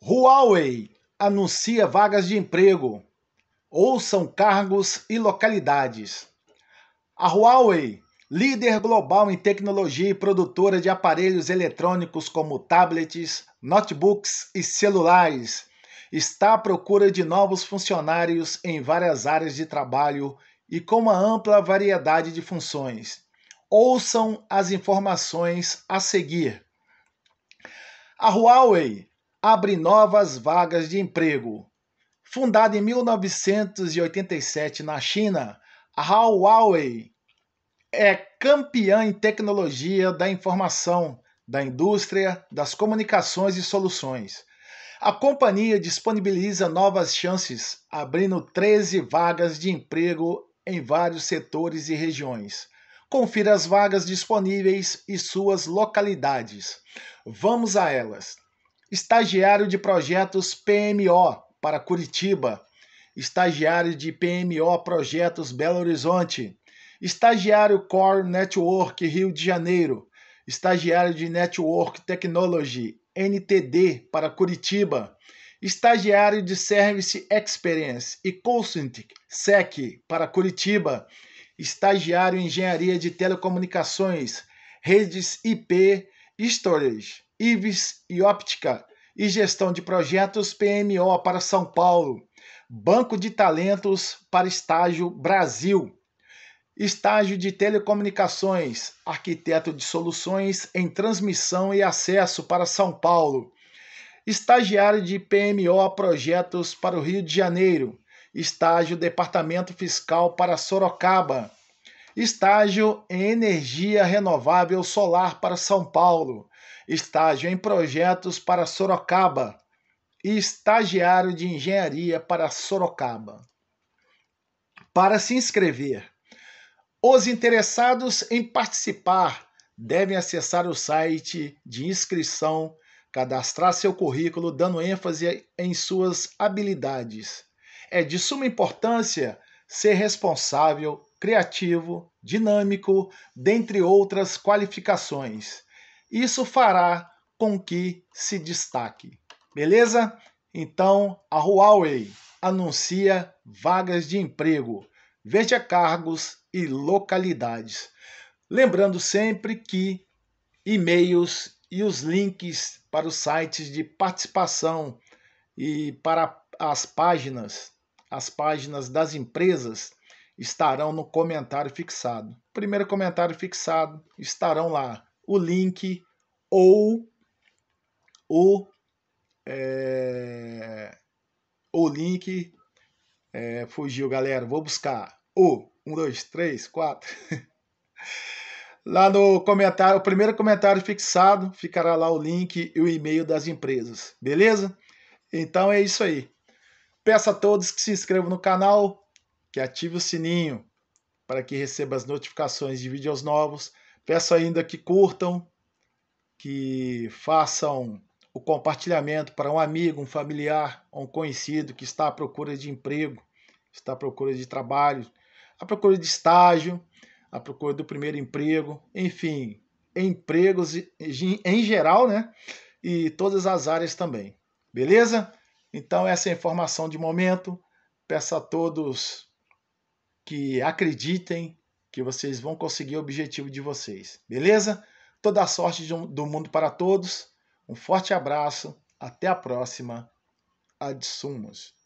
Huawei anuncia vagas de emprego. Ouçam cargos e localidades. A Huawei, líder global em tecnologia e produtora de aparelhos eletrônicos como tablets, notebooks e celulares, está à procura de novos funcionários em várias áreas de trabalho e com uma ampla variedade de funções. Ouçam as informações a seguir. A Huawei abre novas vagas de emprego. Fundada em 1987 na China, a Huawei é campeã em tecnologia da informação, da indústria, das comunicações e soluções. A companhia disponibiliza novas chances, abrindo 13 vagas de emprego em vários setores e regiões. Confira as vagas disponíveis e suas localidades. Vamos a elas. Estagiário de projetos PMO para Curitiba. Estagiário de PMO Projetos Belo Horizonte. Estagiário Core Network Rio de Janeiro. Estagiário de Network Technology NTD para Curitiba. Estagiário de Service Experience e Consulting SEC para Curitiba. Estagiário em Engenharia de Telecomunicações, Redes IP, Storage, IVES e Óptica e Gestão de Projetos PMO para São Paulo, Banco de Talentos para Estágio Brasil, Estágio de Telecomunicações, Arquiteto de Soluções em Transmissão e Acesso para São Paulo, Estagiário de PMO Projetos para o Rio de Janeiro, Estágio Departamento Fiscal para Sorocaba. Estágio em Energia Renovável Solar para São Paulo estágio em projetos para Sorocaba e estagiário de engenharia para Sorocaba. Para se inscrever, os interessados em participar devem acessar o site de inscrição, cadastrar seu currículo, dando ênfase em suas habilidades. É de suma importância ser responsável, criativo, dinâmico, dentre outras qualificações. Isso fará com que se destaque. Beleza? Então, a Huawei anuncia vagas de emprego. Veja cargos e localidades. Lembrando sempre que e-mails e os links para os sites de participação e para as páginas, as páginas das empresas estarão no comentário fixado. Primeiro comentário fixado estarão lá o link ou o, é, o link. É, fugiu, galera. Vou buscar. O, um, dois, três, quatro. lá no comentário, o primeiro comentário fixado, ficará lá o link e o e-mail das empresas, beleza? Então é isso aí. Peço a todos que se inscrevam no canal, que ative o sininho para que receba as notificações de vídeos novos Peço ainda que curtam, que façam o compartilhamento para um amigo, um familiar, um conhecido que está à procura de emprego, está à procura de trabalho, à procura de estágio, à procura do primeiro emprego, enfim, empregos em geral, né? E todas as áreas também. Beleza? Então essa é a informação de momento. Peço a todos que acreditem que vocês vão conseguir o objetivo de vocês. Beleza? Toda a sorte do mundo para todos. Um forte abraço. Até a próxima. Adsumos.